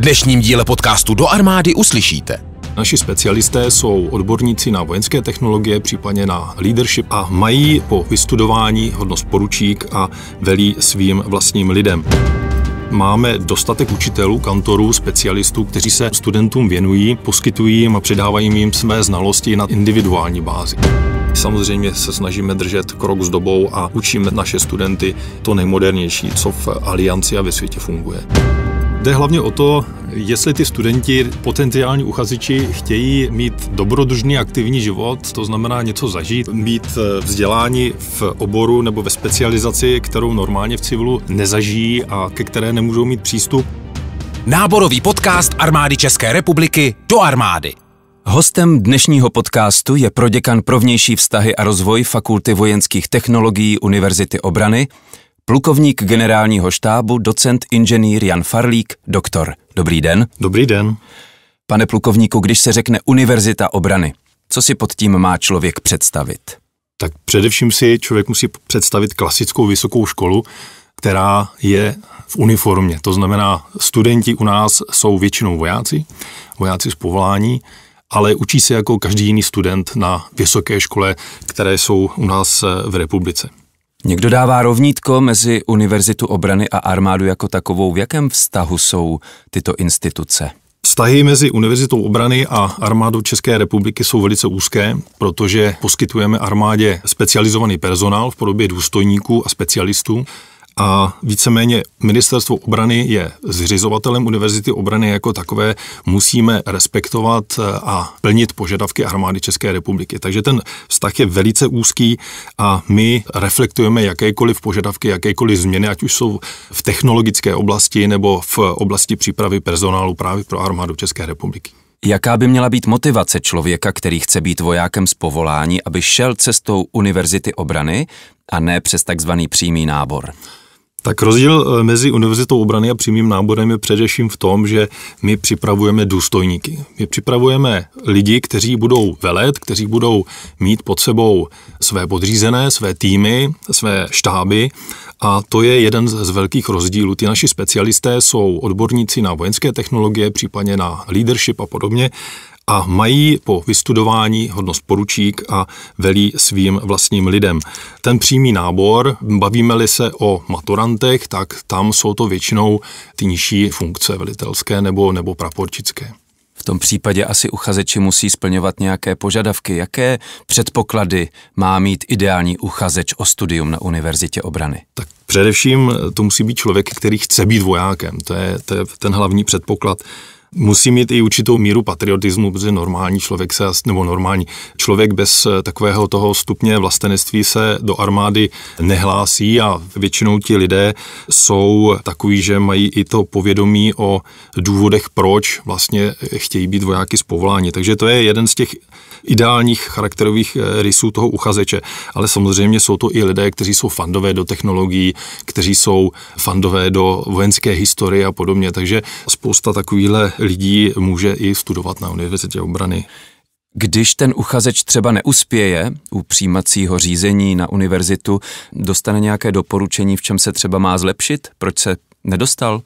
dnešním díle podcastu Do armády uslyšíte. Naši specialisté jsou odborníci na vojenské technologie, případně na leadership a mají po vystudování hodnost poručík a velí svým vlastním lidem. Máme dostatek učitelů, kantorů, specialistů, kteří se studentům věnují, poskytují jim a předávají jim své znalosti na individuální bázi. Samozřejmě se snažíme držet krok s dobou a učíme naše studenty to nejmodernější, co v Alianci a ve světě funguje. Jde hlavně o to, jestli ty studenti, potenciální uchazeči, chtějí mít dobrodružný aktivní život, to znamená něco zažít, mít eh, vzdělání v oboru nebo ve specializaci, kterou normálně v civilu nezažijí a ke které nemůžou mít přístup. Náborový podcast Armády České republiky do armády. Hostem dnešního podcastu je proděkan pro vnější vztahy a rozvoj Fakulty vojenských technologií Univerzity obrany, Plukovník generálního štábu, docent inženýr Jan Farlík, doktor. Dobrý den. Dobrý den. Pane plukovníku, když se řekne Univerzita obrany, co si pod tím má člověk představit? Tak především si člověk musí představit klasickou vysokou školu, která je v uniformě. To znamená, studenti u nás jsou většinou vojáci, vojáci z povolání, ale učí se jako každý jiný student na vysoké škole, které jsou u nás v republice. Někdo dává rovnítko mezi Univerzitu obrany a armádu jako takovou. V jakém vztahu jsou tyto instituce? Vztahy mezi Univerzitou obrany a armádou České republiky jsou velice úzké, protože poskytujeme armádě specializovaný personál v podobě důstojníků a specialistů a víceméně ministerstvo obrany je zřizovatelem univerzity obrany jako takové, musíme respektovat eh, a plnit požadavky armády České republiky. Takže ten vztah je velice úzký a my reflektujeme jakékoliv požadavky, jakékoliv změny, ať už jsou v technologické oblasti nebo v oblasti přípravy personálu právě pro armádu České republiky. Jaká by měla být motivace člověka, který chce být vojákem z povolání, aby šel cestou univerzity obrany a ne přes takzvaný přímý nábor? Tak rozdíl e, mezi Univerzitou obrany a přímým náborem je především v tom, že my připravujeme důstojníky. My připravujeme lidi, kteří budou velet, kteří budou mít pod sebou své podřízené, své týmy, své štáby a to je jeden z velkých rozdílů. Ty naši specialisté jsou odborníci na vojenské technologie, případně na leadership a podobně a mají po vystudování hodnost poručík a velí svým vlastním lidem. Ten přímý nábor, bavíme-li se o maturantech, tak tam jsou to většinou ty nižší funkce velitelské nebo, nebo praporčické. V tom případě asi uchazeči musí splňovat nějaké požadavky. Jaké předpoklady má mít ideální uchazeč o studium na Univerzitě obrany? Tak především to musí být člověk, který chce být vojákem. To je, to je ten hlavní předpoklad musí mít i určitou míru patriotismu, protože normální člověk se, nebo normální člověk bez eh, takového toho stupně vlastenectví se do armády nehlásí a většinou ti lidé jsou takový, že mají i to povědomí o důvodech, proč vlastně chtějí být vojáky z povolání. Takže to je jeden z těch ideálních charakterových eh, rysů toho uchazeče. Ale samozřejmě jsou to i lidé, kteří jsou fandové do technologií, kteří jsou fandové do vojenské historie a podobně. Takže spousta takovýchhle lidí může i studovat na Univerzitě obrany. Když ten uchazeč třeba neuspěje u přijímacího řízení na univerzitu, dostane nějaké doporučení, v čem se třeba má zlepšit? Proč se nedostal?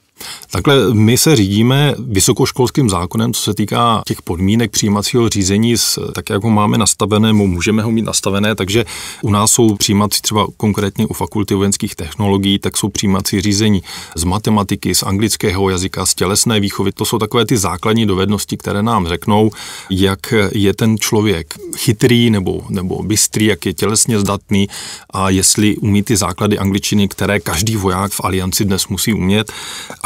Takhle my se řídíme vysokoškolským zákonem, co se týká těch podmínek přijímacího řízení, tak jak ho máme nastavené, můžeme ho mít nastavené, takže u nás jsou přijímací třeba konkrétně u fakulty vojenských technologií, tak jsou přijímací řízení z matematiky, z anglického jazyka, z tělesné výchovy. To jsou takové ty základní dovednosti, které nám řeknou, jak je ten člověk chytrý nebo, nebo bystrý, jak je tělesně zdatný a jestli umí ty základy angličtiny, které každý voják v alianci dnes musí umět.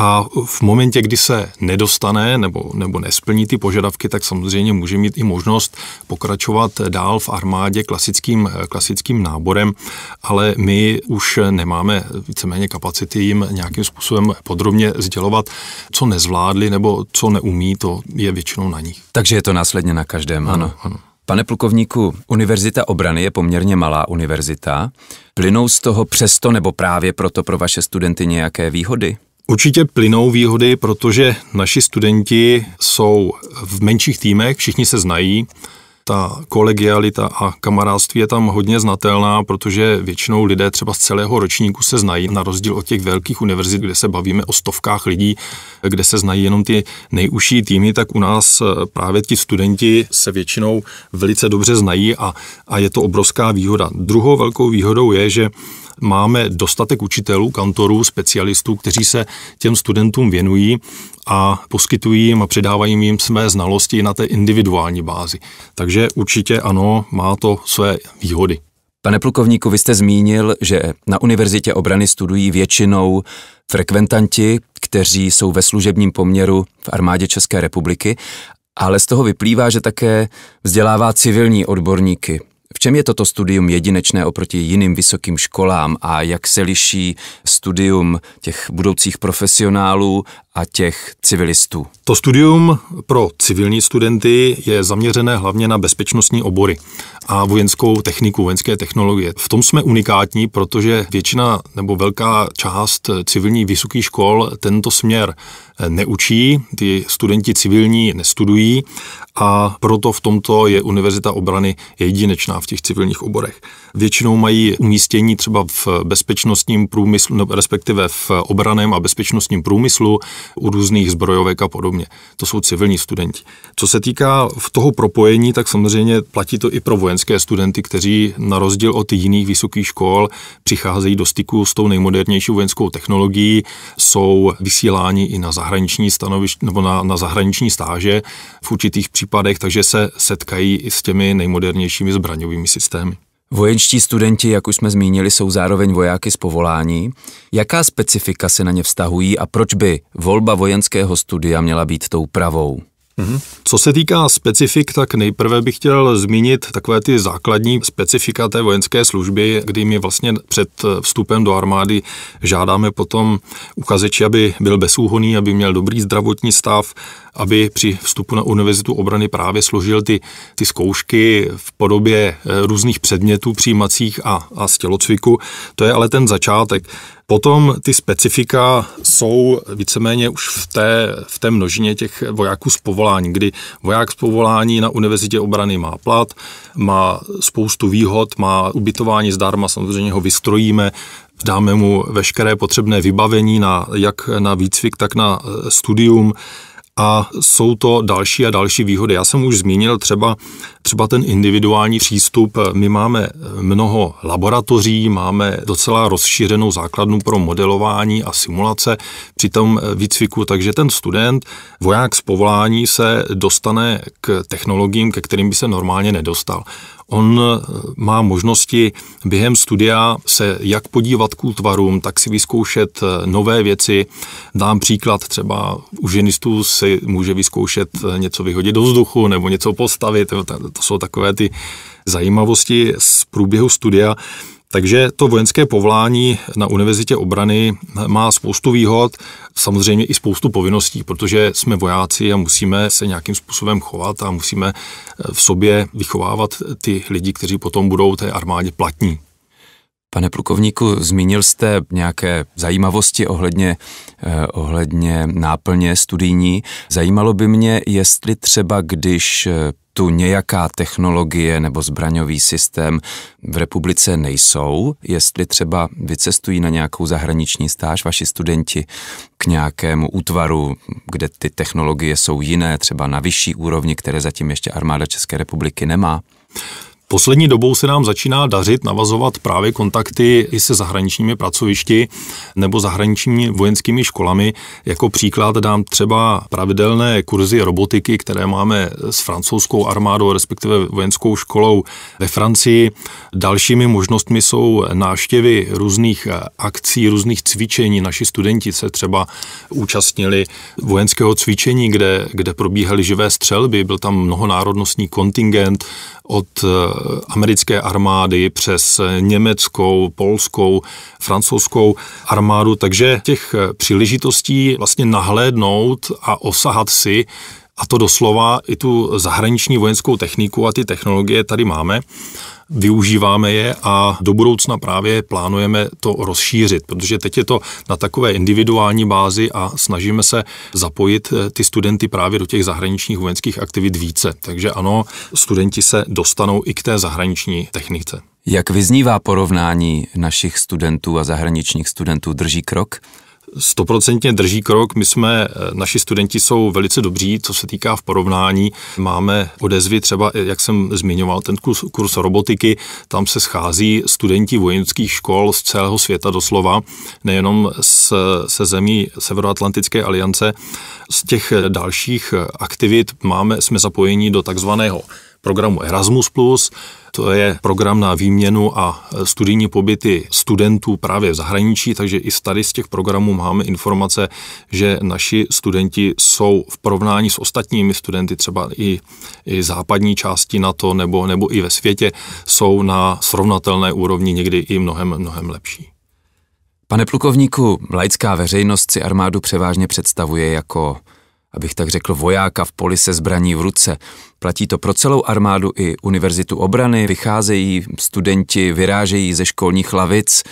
A v momentě, kdy se nedostane nebo, nebo nesplní ty požadavky, tak samozřejmě může mít i možnost pokračovat dál v armádě klasickým, klasickým náborem, ale my už nemáme víceméně kapacity jim nějakým způsobem podrobně sdělovat, co nezvládli nebo co neumí, to je většinou na nich. Takže je to následně na každém, ano. ano. ano. Pane plukovníku, Univerzita obrany je poměrně malá univerzita. Plynou z toho přesto nebo právě proto pro vaše studenty nějaké výhody? Určitě plynou výhody, protože naši studenti jsou v menších týmech, všichni se znají. Ta kolegialita a kamarádství je tam hodně znatelná, protože většinou lidé třeba z celého ročníku se znají, na rozdíl od těch velkých univerzit, kde se bavíme o stovkách lidí, kde se znají jenom ty nejužší týmy, tak u nás eh, právě ti studenti se většinou velice dobře znají a, a je to obrovská výhoda. Druhou velkou výhodou je, že máme dostatek učitelů, kantorů, specialistů, kteří se těm studentům věnují a poskytují jim a předávají jim své znalosti na té individuální bázi. Takže určitě ano, má to své výhody. Pane plukovníku, vy jste zmínil, že na Univerzitě obrany studují většinou frekventanti, kteří jsou ve služebním poměru v armádě České republiky, ale z toho vyplývá, že také vzdělává civilní odborníky, v čem je toto studium jedinečné oproti jiným vysokým školám a jak se liší studium těch budoucích profesionálů a těch civilistů? To studium pro civilní studenty je zaměřené hlavně na bezpečnostní obory a vojenskou techniku, vojenské technologie. V tom jsme unikátní, protože většina nebo velká část civilní vysokých škol tento směr eh, neučí, ty studenti civilní nestudují a proto v tomto je Univerzita obrany jedinečná v těch civilních oborech. Většinou mají umístění třeba v bezpečnostním průmyslu, no, respektive v obraném a bezpečnostním průmyslu, u různých zbrojovek a podobně. To jsou civilní studenti. Co se týká v toho propojení, tak samozřejmě platí to i pro vojenské studenty, kteří na rozdíl od jiných vysokých škol přicházejí do styku s tou nejmodernější vojenskou technologií, jsou vysíláni i na zahraniční stanoviště nebo na, na zahraniční stáže v určitých případech, takže se setkají i s těmi nejmodernějšími zbraňovými systémy. Vojenští studenti, jak už jsme zmínili, jsou zároveň vojáky z povolání. Jaká specifika se na ně vztahují a proč by volba vojenského studia měla být tou pravou? Mhm. Co se týká specifik, tak nejprve bych chtěl zmínit takové ty základní specifika té vojenské služby, kdy my vlastně před vstupem do armády žádáme potom uchazeči, aby byl bezúhoný, aby měl dobrý zdravotní stav, aby při vstupu na Univerzitu obrany právě složil ty, ty zkoušky v podobě eh, různých předmětů přijímacích a, a z tělocviku. To je ale ten začátek. Potom ty specifika jsou víceméně už v té, v té množině těch vojáků z povolání, kdy voják z povolání na univerzitě obrany má plat, má spoustu výhod, má ubytování zdarma, samozřejmě ho vystrojíme, dáme mu veškeré potřebné vybavení na, jak na výcvik, tak na eh, studium a jsou to další a další výhody. Já jsem už zmínil třeba, třeba ten individuální přístup. My máme mnoho laboratoří, máme docela rozšířenou základnu pro modelování a simulace při tom výcviku, takže ten student, voják z povolání se dostane k technologiím, ke kterým by se normálně nedostal. On eh, má možnosti během studia se jak podívat k útvarům, tak si vyzkoušet eh, nové věci. Dám příklad, třeba u ženistů si může vyzkoušet eh, něco vyhodit do vzduchu nebo něco postavit. To jsou takové ty zajímavosti z průběhu studia. Takže to vojenské povolání na Univerzitě obrany má spoustu výhod, samozřejmě i spoustu povinností, protože jsme vojáci a musíme se nějakým způsobem chovat a musíme eh, v sobě vychovávat ty lidi, kteří potom budou té armádě platní. Pane plukovníku, zmínil jste nějaké zajímavosti ohledně, eh, ohledně náplně studijní. Zajímalo by mě, jestli třeba když eh, tu nějaká technologie nebo zbraňový systém v republice nejsou, jestli třeba vycestují na nějakou zahraniční stáž vaši studenti k nějakému útvaru, kde ty technologie jsou jiné, třeba na vyšší úrovni, které zatím ještě armáda České republiky nemá? Poslední dobou se nám začíná dařit navazovat právě kontakty i se zahraničními pracovišti nebo zahraničními vojenskými školami. Jako příklad dám třeba pravidelné kurzy robotiky, které máme s francouzskou armádou, respektive vojenskou školou ve Francii. Dalšími možnostmi jsou návštěvy různých akcí, různých cvičení. Naši studenti se třeba účastnili vojenského cvičení, kde, kde probíhaly živé střelby, byl tam mnohonárodnostní kontingent od americké armády přes německou, polskou, francouzskou armádu, takže těch příležitostí vlastně nahlédnout a osahat si a to doslova i tu zahraniční vojenskou techniku a ty technologie tady máme využíváme je a do budoucna právě plánujeme to rozšířit, protože teď je to na takové individuální bázi a snažíme se zapojit eh, ty studenty právě do těch zahraničních vojenských aktivit více. Takže ano, studenti se dostanou i k té zahraniční technice. Jak vyznívá porovnání našich studentů a zahraničních studentů? Drží krok? stoprocentně drží krok. My jsme, eh, naši studenti jsou velice dobří, co se týká v porovnání. Máme odezvy třeba, eh, jak jsem zmiňoval, ten kurz, kurz robotiky, tam se schází studenti vojenských škol z celého světa doslova, nejenom z, se zemí Severoatlantické aliance. Z těch eh, dalších aktivit máme, jsme zapojeni do takzvaného programu Erasmus+. To je program na výměnu a studijní pobyty studentů právě v zahraničí, takže i tady z těch programů máme informace, že naši studenti jsou v porovnání s ostatními studenty třeba i, i západní části NATO nebo, nebo i ve světě, jsou na srovnatelné úrovni někdy i mnohem, mnohem lepší. Pane plukovníku, laická veřejnost si armádu převážně představuje jako abych tak řekl, vojáka v poli se zbraní v ruce. Platí to pro celou armádu i univerzitu obrany, vycházejí studenti, vyrážejí ze školních lavic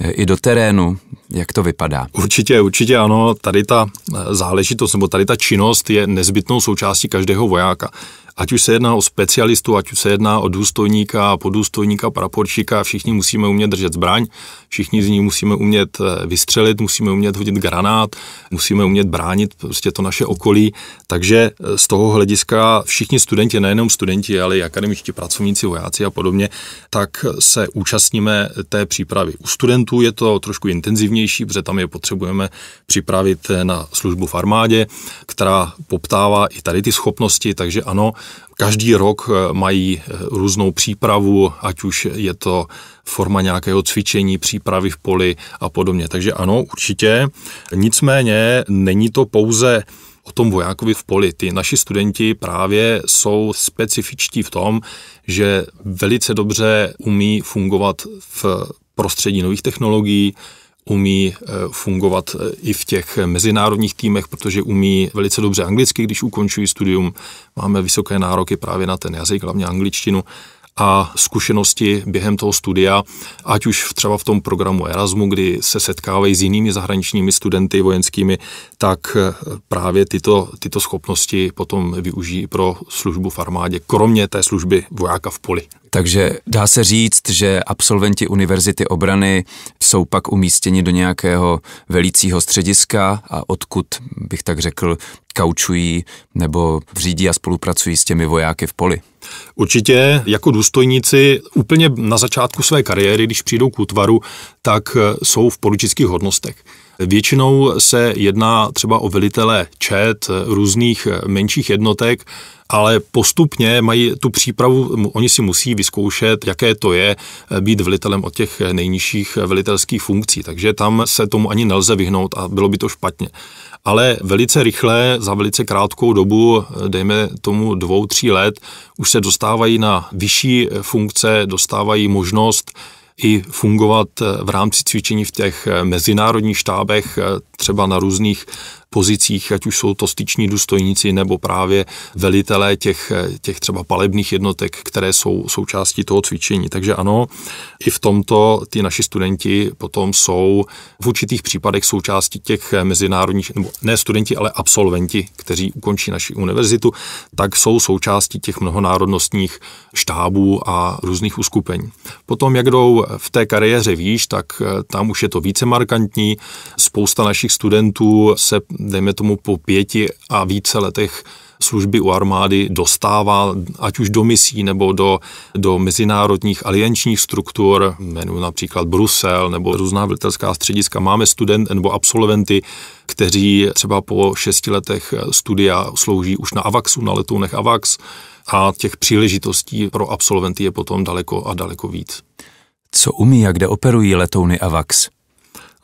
eh, i do terénu. Jak to vypadá? Určitě, určitě ano. Tady ta eh, záležitost nebo tady ta činnost je nezbytnou součástí každého vojáka ať už se jedná o specialistu, ať už se jedná o důstojníka, podůstojníka, praporčíka, všichni musíme umět držet zbraň, všichni z ní musíme umět eh, vystřelit, musíme umět hodit granát, musíme umět bránit prostě to naše okolí. Takže eh, z toho hlediska všichni studenti, nejenom studenti, ale i akademičtí pracovníci, vojáci a podobně, tak se účastníme té přípravy. U studentů je to trošku intenzivnější, protože tam je potřebujeme připravit na službu v armádě, která poptává i tady ty schopnosti, takže ano, Každý rok eh, mají eh, různou přípravu, ať už je to forma nějakého cvičení, přípravy v poli a podobně. Takže ano, určitě. Nicméně není to pouze o tom vojákovi v poli. Ty naši studenti právě jsou specifičtí v tom, že velice dobře umí fungovat v prostředí nových technologií, umí eh, fungovat eh, i v těch eh, mezinárodních týmech, protože umí velice dobře anglicky, když ukončují studium. Máme vysoké nároky právě na ten jazyk, hlavně angličtinu a zkušenosti během toho studia, ať už třeba v tom programu Erasmu, kdy se setkávají s jinými zahraničními studenty vojenskými, tak právě tyto, tyto schopnosti potom využijí pro službu v armádě, kromě té služby vojáka v poli. Takže dá se říct, že absolventi Univerzity obrany jsou pak umístěni do nějakého velícího střediska a odkud, bych tak řekl, kaučují nebo řídí a spolupracují s těmi vojáky v poli. Určitě jako důstojníci úplně na začátku své kariéry, když přijdou k útvaru, tak jsou v politických hodnostech. Většinou se jedná třeba o velitele čet, různých menších jednotek, ale postupně mají tu přípravu, oni si musí vyzkoušet, jaké to je eh, být velitelem od těch nejnižších velitelských funkcí, takže tam se tomu ani nelze vyhnout a bylo by to špatně. Ale velice rychle, za velice krátkou dobu, eh, dejme tomu dvou, tří let, už se dostávají na vyšší funkce, dostávají možnost i fungovat v rámci cvičení v těch mezinárodních štábech, eh, třeba na různých pozicích, ať už jsou to styční důstojníci nebo právě velitelé těch, těch třeba palebných jednotek, které jsou součástí toho cvičení. Takže ano, i v tomto ty naši studenti potom jsou v určitých případech součástí těch mezinárodních, nebo ne studenti, ale absolventi, kteří ukončí naši univerzitu, tak jsou součástí těch mnohonárodnostních štábů a různých uskupení. Potom, jak jdou v té kariéře výš, tak eh, tam už je to více markantní. Spousta našich studentů se dejme tomu po pěti a více letech služby u armády dostává, ať už do misí nebo do, do mezinárodních aliančních struktur, jmenu například Brusel nebo různá velitelská střediska. Máme student nebo absolventy, kteří třeba po šesti letech studia slouží už na AVAXu, na letounech AVAX a těch příležitostí pro absolventy je potom daleko a daleko víc. Co umí a kde operují letouny AVAX?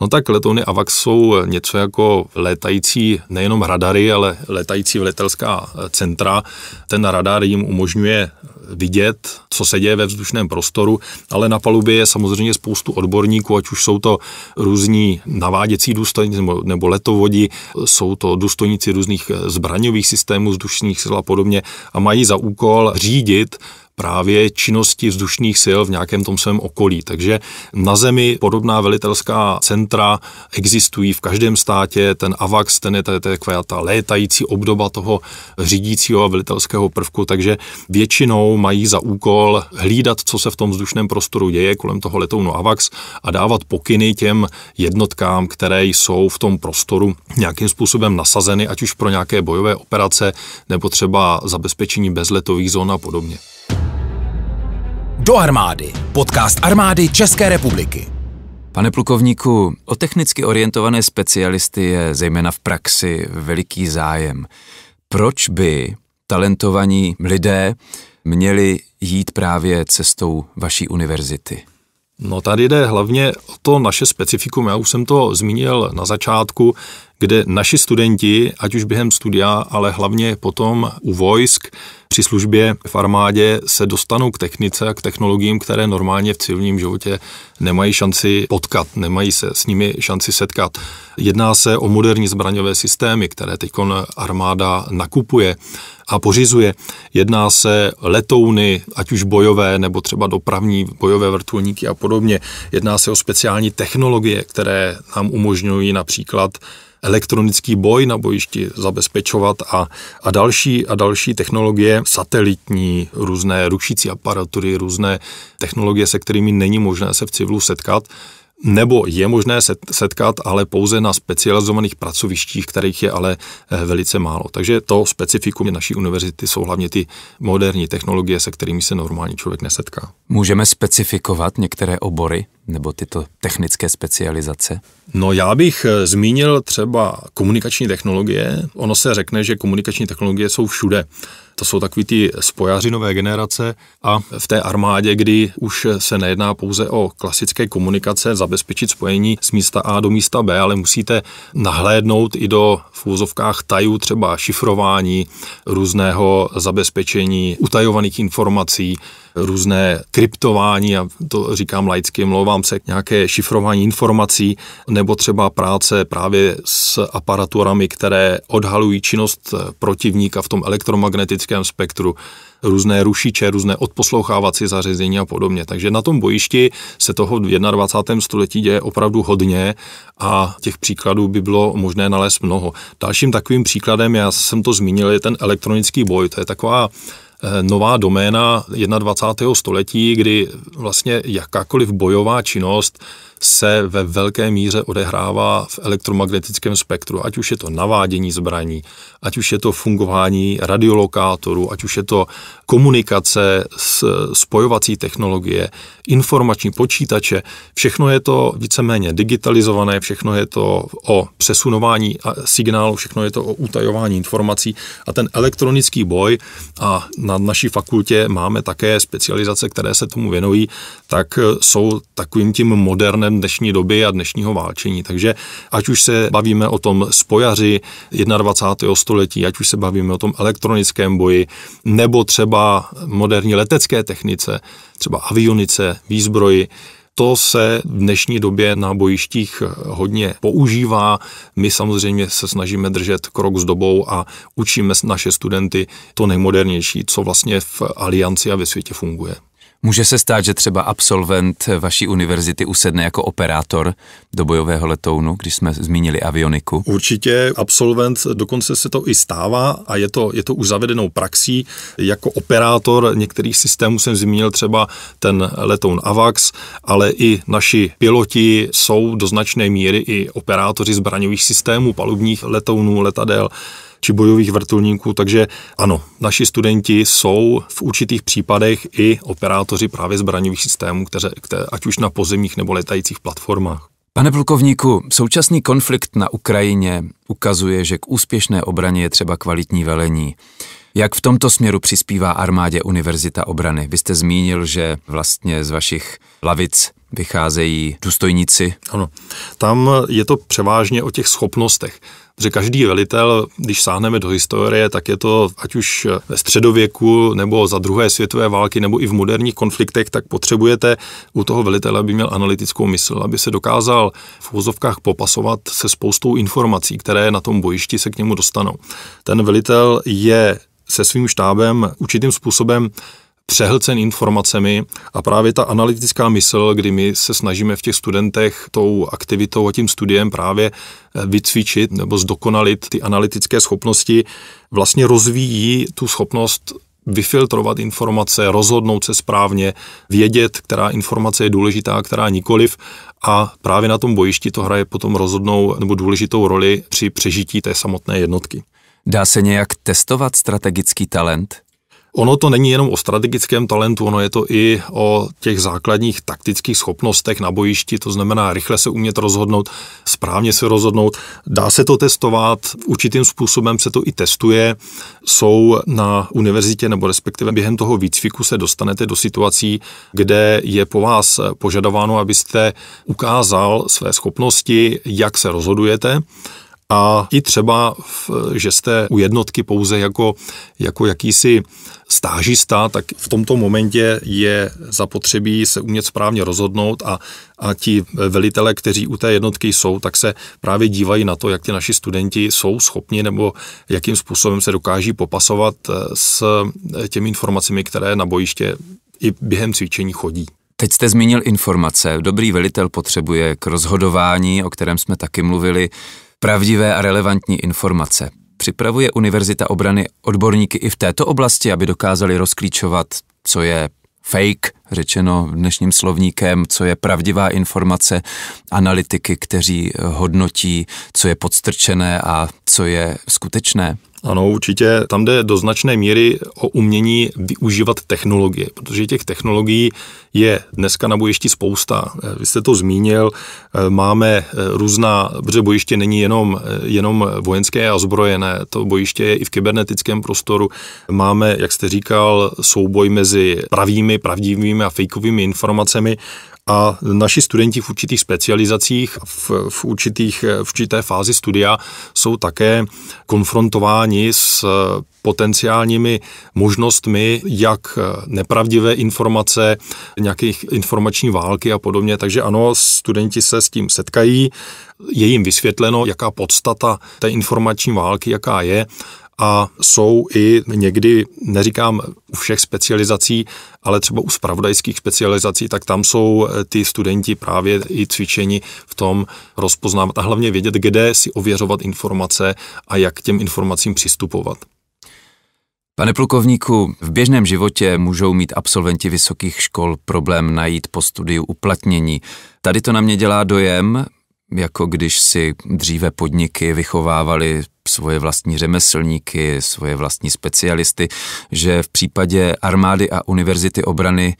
No tak letouny AVAX jsou něco jako létající nejenom radary, ale létající letelská centra. Ten radar jim umožňuje vidět, co se děje ve vzdušném prostoru, ale na palubě je samozřejmě spoustu odborníků, ať už jsou to různí naváděcí důstojníci nebo, nebo letovodi, jsou to důstojníci různých zbraňových systémů, vzdušních sil a podobně a mají za úkol řídit právě činnosti vzdušných sil v nějakém tom svém okolí. Takže na zemi podobná velitelská centra existují v každém státě. Ten AVAX, ten je taková ta létající obdoba toho řídícího a velitelského prvku, takže většinou mají za úkol hlídat, co se v tom vzdušném prostoru děje kolem toho letounu AVAX a dávat pokyny těm jednotkám, které jsou v tom prostoru nějakým způsobem nasazeny, ať už pro nějaké bojové operace nebo třeba zabezpečení bezletových zón a podobně. Do armády. Podcast armády České republiky. Pane plukovníku, o technicky orientované specialisty je zejména v praxi veliký zájem. Proč by talentovaní lidé měli jít právě cestou vaší univerzity? No tady jde hlavně o to naše specifikum, já už jsem to zmínil na začátku, kde naši studenti, ať už během studia, ale hlavně potom u vojsk, při službě v armádě se dostanou k technice a k technologiím, které normálně v civilním životě nemají šanci potkat, nemají se s nimi šanci setkat. Jedná se o moderní zbraňové systémy, které teď armáda nakupuje a pořizuje. Jedná se letouny, ať už bojové nebo třeba dopravní bojové vrtulníky a podobně. Jedná se o speciální technologie, které nám umožňují například elektronický boj na bojišti zabezpečovat a, a další a další technologie, satelitní, různé rušící aparatury, různé technologie, se kterými není možné se v civilu setkat, nebo je možné setkat, ale pouze na specializovaných pracovištích, kterých je ale eh, velice málo. Takže to specifikum naší univerzity jsou hlavně ty moderní technologie, se kterými se normální člověk nesetká. Můžeme specifikovat některé obory nebo tyto technické specializace? No já bych eh, zmínil třeba komunikační technologie. Ono se řekne, že komunikační technologie jsou všude. To jsou takový ty spojaři nové generace a v té armádě, kdy už se nejedná pouze o klasické komunikace, zabezpečit spojení z místa A do místa B, ale musíte nahlédnout i do fůzovkách tajů třeba šifrování, různého zabezpečení utajovaných informací, různé kryptování, a to říkám laicky, mluvám se, nějaké šifrování informací, nebo třeba práce právě s aparaturami, které odhalují činnost protivníka v tom elektromagnetickém elektronickém spektru, různé rušiče, různé odposlouchávací zařízení a podobně. Takže na tom bojišti se toho v 21. století děje opravdu hodně a těch příkladů by bylo možné nalézt mnoho. Dalším takovým příkladem, já jsem to zmínil, je ten elektronický boj. To je taková eh, nová doména 21. století, kdy vlastně jakákoliv bojová činnost se ve velké míře odehrává v elektromagnetickém spektru, ať už je to navádění zbraní, ať už je to fungování radiolokátorů, ať už je to komunikace, s spojovací technologie, informační počítače, všechno je to víceméně digitalizované, všechno je to o přesunování signálu, všechno je to o utajování informací a ten elektronický boj a na naší fakultě máme také specializace, které se tomu věnují, tak jsou takovým tím moderním fenoménem dnešní doby a dnešního válčení. Takže ať už se bavíme o tom spojaři 21. století, ať už se bavíme o tom elektronickém boji, nebo třeba moderní letecké technice, třeba avionice, výzbroji, to se v dnešní době na bojištích hodně používá. My samozřejmě se snažíme držet krok s dobou a učíme naše studenty to nejmodernější, co vlastně v alianci a ve světě funguje. Může se stát, že třeba absolvent vaší univerzity usedne jako operátor do bojového letounu, když jsme zmínili avioniku? Určitě absolvent, dokonce se to i stává a je to, je to už zavedenou praxí. Jako operátor některých systémů jsem zmínil třeba ten letoun AVAX, ale i naši piloti jsou do značné míry i operátoři zbraňových systémů, palubních letounů, letadel či bojových vrtulníků, takže ano, naši studenti jsou v určitých případech i operátoři právě zbraňových systémů, které, které, ať už na pozemních nebo letajících platformách. Pane plukovníku, současný konflikt na Ukrajině ukazuje, že k úspěšné obraně je třeba kvalitní velení. Jak v tomto směru přispívá armádě Univerzita obrany? Vy jste zmínil, že vlastně z vašich lavic vycházejí důstojníci. Ano, tam je to převážně o těch schopnostech že každý velitel, když sáhneme do historie, tak je to ať už ve středověku nebo za druhé světové války nebo i v moderních konfliktech, tak potřebujete u toho velitele, aby měl analytickou mysl, aby se dokázal v úzovkách popasovat se spoustou informací, které na tom bojišti se k němu dostanou. Ten velitel je se svým štábem určitým způsobem přehlcen informacemi a právě ta analytická mysl, kdy my se snažíme v těch studentech tou aktivitou a tím studiem právě eh, vycvičit nebo zdokonalit ty analytické schopnosti, vlastně rozvíjí tu schopnost vyfiltrovat informace, rozhodnout se správně, vědět, která informace je důležitá, která nikoliv a právě na tom bojišti to hraje potom rozhodnou nebo důležitou roli při přežití té samotné jednotky. Dá se nějak testovat strategický talent? Ono to není jenom o strategickém talentu, ono je to i o těch základních taktických schopnostech na bojišti, to znamená rychle se umět rozhodnout, správně se rozhodnout. Dá se to testovat, určitým způsobem se to i testuje. Jsou na univerzitě nebo respektive během toho výcviku se dostanete do situací, kde je po vás požadováno, abyste ukázal své schopnosti, jak se rozhodujete a i třeba, že jste u jednotky pouze jako, jako jakýsi stážista, tak v tomto momentě je zapotřebí se umět správně rozhodnout a, a ti velitele, kteří u té jednotky jsou, tak se právě dívají na to, jak ti naši studenti jsou schopni nebo jakým způsobem se dokáží popasovat eh, s eh, těmi informacemi, které na bojiště i během cvičení chodí. Teď jste zmínil informace. Dobrý velitel potřebuje k rozhodování, o kterém jsme taky mluvili, Pravdivé a relevantní informace. Připravuje Univerzita obrany odborníky i v této oblasti, aby dokázali rozklíčovat, co je fake, řečeno dnešním slovníkem, co je pravdivá informace, analytiky, kteří hodnotí, co je podstrčené a co je skutečné? Ano, určitě. Tam jde do značné míry o umění využívat technologie, protože těch technologií je dneska na bojišti spousta. Vy jste to zmínil, eh, máme eh, různá, protože bojiště není jenom, eh, jenom vojenské a zbrojené, to bojiště je i v kybernetickém prostoru. Máme, jak jste říkal, souboj mezi pravými, pravdivými a fejkovými informacemi a naši studenti v určitých specializacích, v, v, určitých, v určité fázi studia jsou také konfrontováni s potenciálními možnostmi, jak nepravdivé informace, nějakých informační války a podobně. Takže ano, studenti se s tím setkají, je jim vysvětleno, jaká podstata té informační války, jaká je a jsou i někdy, neříkám u všech specializací, ale třeba u spravodajských specializací, tak tam jsou eh, ty studenti právě i cvičeni v tom rozpoznávat a hlavně vědět, kde si ověřovat informace a jak k těm informacím přistupovat. Pane plukovníku, v běžném životě můžou mít absolventi vysokých škol problém najít po studiu uplatnění. Tady to na mě dělá dojem, jako když si dříve podniky vychovávali svoje vlastní řemeslníky, svoje vlastní specialisty, že v případě armády a univerzity obrany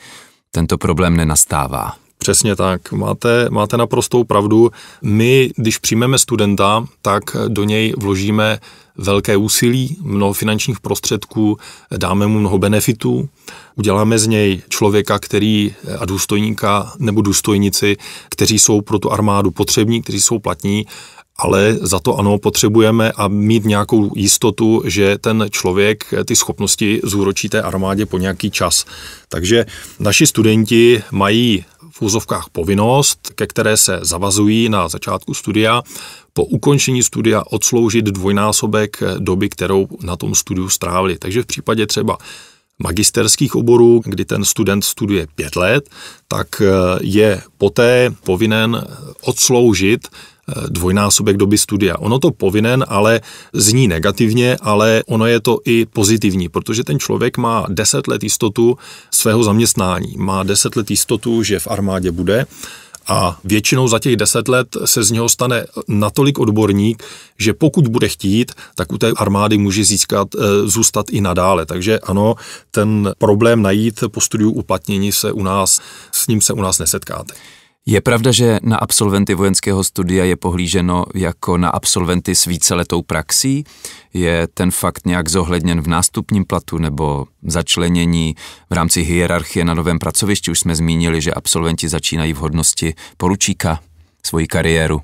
tento problém nenastává. Přesně tak, máte, máte naprostou pravdu. My, když přijmeme studenta, tak do něj vložíme velké úsilí, mnoho finančních prostředků, dáme mu mnoho benefitů, uděláme z něj člověka, který eh, a důstojníka nebo důstojnici, kteří jsou pro tu armádu potřební, kteří jsou platní ale za to ano, potřebujeme a mít nějakou jistotu, že ten člověk ty schopnosti zúročí té armádě po nějaký čas. Takže naši studenti mají v úzovkách povinnost, ke které se zavazují na začátku studia, po ukončení studia odsloužit dvojnásobek doby, kterou na tom studiu strávili. Takže v případě třeba magisterských oborů, kdy ten student studuje pět let, tak je poté povinen odsloužit Eh, dvojnásobek doby studia. Ono to povinen, ale zní negativně, ale ono je to i pozitivní, protože ten člověk má 10 let jistotu svého zaměstnání, má 10 let jistotu, že v armádě bude a většinou za těch deset let se z něho stane natolik odborník, že pokud bude chtít, tak u té armády může získat, eh, zůstat i nadále. Takže ano, ten problém najít po studiu uplatnění se u nás, s ním se u nás nesetkáte. Je pravda, že na absolventy vojenského studia je pohlíženo jako na absolventy s víceletou praxí? Je ten fakt nějak zohledněn v nástupním platu nebo začlenění v rámci hierarchie na novém pracovišti? Už jsme zmínili, že absolventi začínají v hodnosti poručíka svoji kariéru.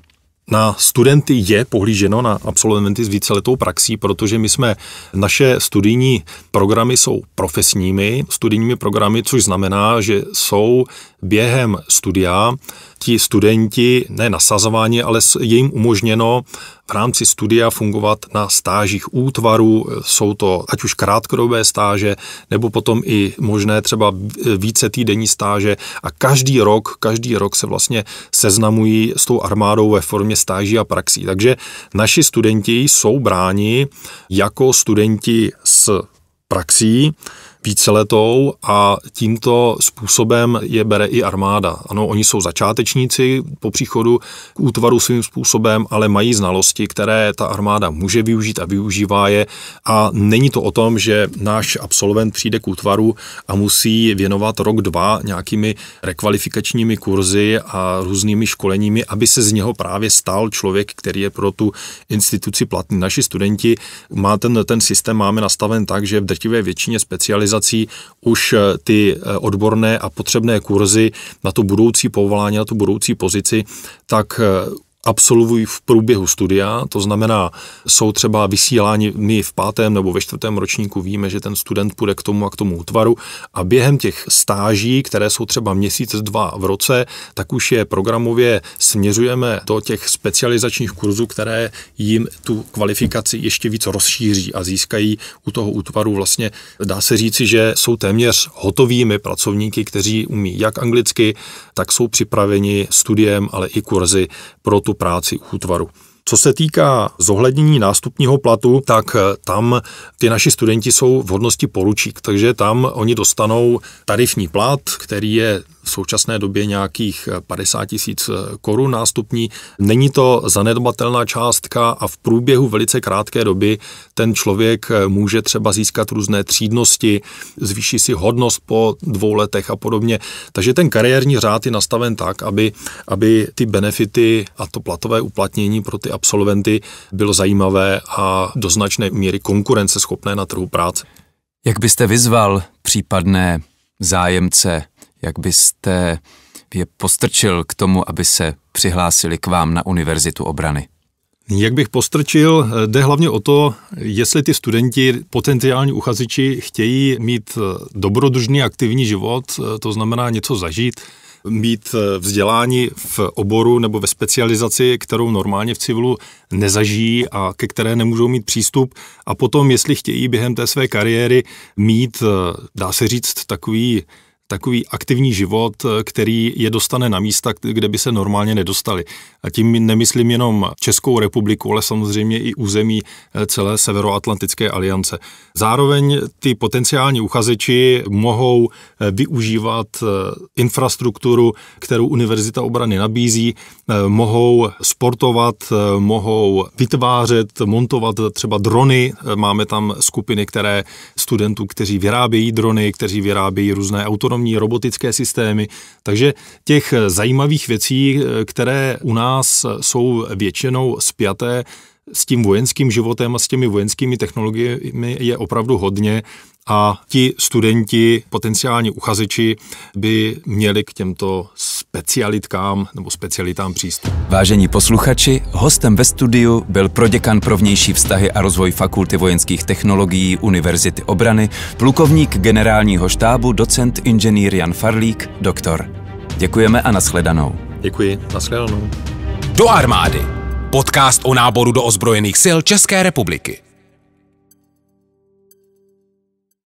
Na studenty je pohlíženo na absolventy s víceletou praxí, protože my jsme, naše studijní programy jsou profesními studijními programy, což znamená, že jsou během studia ti studenti, ne nasazování, ale je jim umožněno v rámci studia fungovat na stážích útvarů. Jsou to ať už krátkodobé stáže, nebo potom i možné třeba více týdenní stáže. A každý rok, každý rok se vlastně seznamují s tou armádou ve formě stáží a praxí. Takže naši studenti jsou bráni jako studenti s praxí, víceletou a tímto způsobem je bere i armáda. Ano, oni jsou začátečníci po příchodu k útvaru svým způsobem, ale mají znalosti, které ta armáda může využít a využívá je. A není to o tom, že náš absolvent přijde k útvaru a musí věnovat rok, dva nějakými rekvalifikačními kurzy a různými školeními, aby se z něho právě stal člověk, který je pro tu instituci platný. Naši studenti má ten, ten systém máme nastaven tak, že v drtivé většině specializací organizací už eh, ty eh, odborné a potřebné kurzy na to budoucí povolání, na tu budoucí pozici, tak eh, absolvují v průběhu studia, to znamená, jsou třeba vysíláni, my v pátém nebo ve čtvrtém ročníku víme, že ten student půjde k tomu a k tomu útvaru a během těch stáží, které jsou třeba měsíc, dva v roce, tak už je programově směřujeme do těch specializačních kurzů, které jim tu kvalifikaci ještě víc rozšíří a získají u toho útvaru vlastně, dá se říci, že jsou téměř hotovými pracovníky, kteří umí jak anglicky, tak jsou připraveni studiem, ale i kurzy pro tu tu práci útvaru. Co se týká zohlednění nástupního platu, tak eh, tam ty naši studenti jsou v hodnosti poručík, takže tam oni dostanou tarifní plat, který je v současné době nějakých 50 tisíc korun nástupní. Není to zanedbatelná částka a v průběhu velice krátké doby ten člověk může třeba získat různé třídnosti, zvýší si hodnost po dvou letech a podobně. Takže ten kariérní řád je nastaven tak, aby, aby ty benefity a to platové uplatnění pro ty absolventy bylo zajímavé a do značné míry konkurenceschopné na trhu práce. Jak byste vyzval případné zájemce jak byste je postrčil k tomu, aby se přihlásili k vám na Univerzitu obrany? Jak bych postrčil, jde hlavně o to, jestli ty studenti, potenciální uchazeči, chtějí mít dobrodružný aktivní život, to znamená něco zažít, mít vzdělání v oboru nebo ve specializaci, kterou normálně v civilu nezažijí a ke které nemůžou mít přístup. A potom, jestli chtějí během té své kariéry mít, dá se říct, takový takový aktivní život, eh, který je dostane na místa, kde by se normálně nedostali. A tím nemyslím jenom Českou republiku, ale samozřejmě i území eh, celé Severoatlantické aliance. Zároveň ty potenciální uchazeči mohou eh, využívat eh, infrastrukturu, kterou Univerzita obrany nabízí, mohou sportovat, mohou vytvářet, montovat třeba drony. Máme tam skupiny, které studentů, kteří vyrábějí drony, kteří vyrábějí různé autonomní robotické systémy. Takže těch zajímavých věcí, které u nás nás eh, jsou většinou spjaté s tím vojenským životem a s těmi vojenskými technologiemi je opravdu hodně a ti studenti, potenciální uchazeči, by měli k těmto specialitkám nebo specialitám přístup. Vážení posluchači, hostem ve studiu byl proděkan pro vnější vztahy a rozvoj Fakulty vojenských technologií Univerzity obrany, plukovník generálního štábu, docent inženýr Jan Farlík, doktor. Děkujeme a nashledanou. Děkuji, nashledanou. Do armády. Podcast o náboru do ozbrojených sil České republiky.